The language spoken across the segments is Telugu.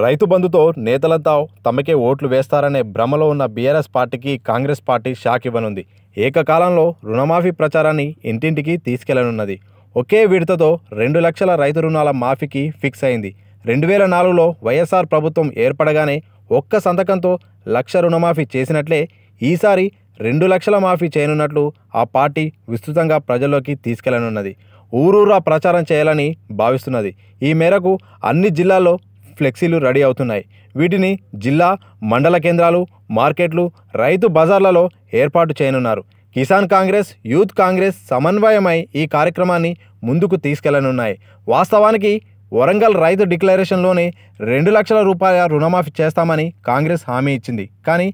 రైతు బంధుతో నేతలంతా తమకే ఓట్లు వేస్తారనే భ్రమలో ఉన్న బీఆర్ఎస్ పార్టీకి కాంగ్రెస్ పార్టీ షాక్ ఇవ్వనుంది ఏకకాలంలో రుణమాఫీ ప్రచారాన్ని ఇంటింటికి తీసుకెళ్లనున్నది ఒకే విడతతో రెండు లక్షల రైతు రుణాల మాఫీకి ఫిక్స్ అయింది రెండు వేల నాలుగులో వైఎస్ఆర్ ప్రభుత్వం ఏర్పడగానే ఒక్క సంతకంతో లక్ష రుణమాఫీ చేసినట్లే ఈసారి రెండు లక్షల మాఫీ చేయనున్నట్లు ఆ పార్టీ విస్తృతంగా ప్రజల్లోకి తీసుకెళ్లనున్నది ఊరూరా ప్రచారం చేయాలని భావిస్తున్నది ఈ మేరకు అన్ని జిల్లాల్లో ఫ్లెక్సీలు రెడీ అవుతున్నాయి వీటిని జిల్లా మండల కేంద్రాలు మార్కెట్లు రైతు బజార్లలో ఏర్పాటు చేయనున్నారు కిసాన్ కాంగ్రెస్ యూత్ కాంగ్రెస్ సమన్వయమై ఈ కార్యక్రమాన్ని ముందుకు తీసుకెళ్లనున్నాయి వాస్తవానికి వరంగల్ రైతు డిక్లరేషన్లోనే రెండు లక్షల రూపాయల రుణమాఫీ చేస్తామని కాంగ్రెస్ హామీ ఇచ్చింది కానీ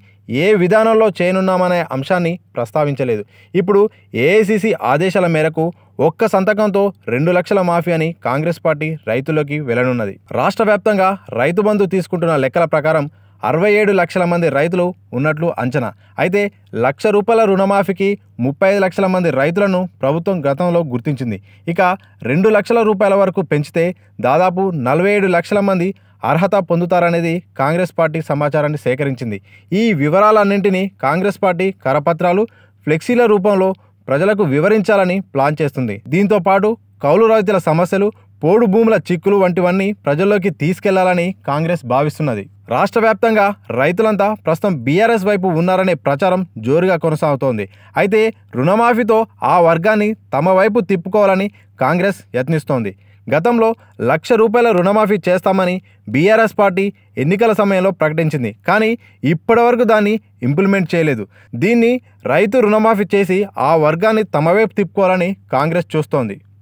ఏ విధానంలో చేయనున్నామనే అంశాన్ని ప్రస్తావించలేదు ఇప్పుడు ఏఐసిసి ఆదేశాల మేరకు ఒక్క సంతకంతో రెండు లక్షల మాఫీ అని కాంగ్రెస్ పార్టీ రైతులకి వెళ్లనున్నది రాష్ట్ర వ్యాప్తంగా రైతు బంధు తీసుకుంటున్న లెక్కల ప్రకారం అరవై ఏడు లక్షల మంది రైతులు ఉన్నట్లు అంచనా అయితే లక్ష రూపాయల రుణమాఫీకి ముప్పై ఐదు లక్షల మంది రైతులను ప్రభుత్వం గతంలో గుర్తించింది ఇక రెండు లక్షల రూపాయల వరకు పెంచితే దాదాపు నలభై ఏడు లక్షల మంది అర్హత పొందుతారనేది కాంగ్రెస్ పార్టీ సమాచారాన్ని సేకరించింది ఈ వివరాలన్నింటినీ కాంగ్రెస్ పార్టీ కరపత్రాలు ఫ్లెక్సీల రూపంలో ప్రజలకు వివరించాలని ప్లాన్ చేస్తుంది దీంతో పాటు కౌలు రైతుల సమస్యలు పోడు భూముల చిక్కులు వంటివన్నీ ప్రజల్లోకి తీసుకెళ్లాలని కాంగ్రెస్ భావిస్తున్నది రాష్ట్ర వ్యాప్తంగా రైతులంతా ప్రస్తుతం బీఆర్ఎస్ వైపు ఉన్నారనే ప్రచారం జోరుగా కొనసాగుతోంది అయితే రుణమాఫీతో ఆ వర్గాన్ని తమ వైపు తిప్పుకోవాలని కాంగ్రెస్ యత్నిస్తోంది గతంలో లక్ష రూపాయల రుణమాఫీ చేస్తామని బీఆర్ఎస్ పార్టీ ఎన్నికల సమయంలో ప్రకటించింది కానీ ఇప్పటివరకు దాన్ని ఇంప్లిమెంట్ చేయలేదు దీన్ని రైతు రుణమాఫీ చేసి ఆ వర్గాన్ని తమ వైపు తిప్పుకోవాలని కాంగ్రెస్ చూస్తోంది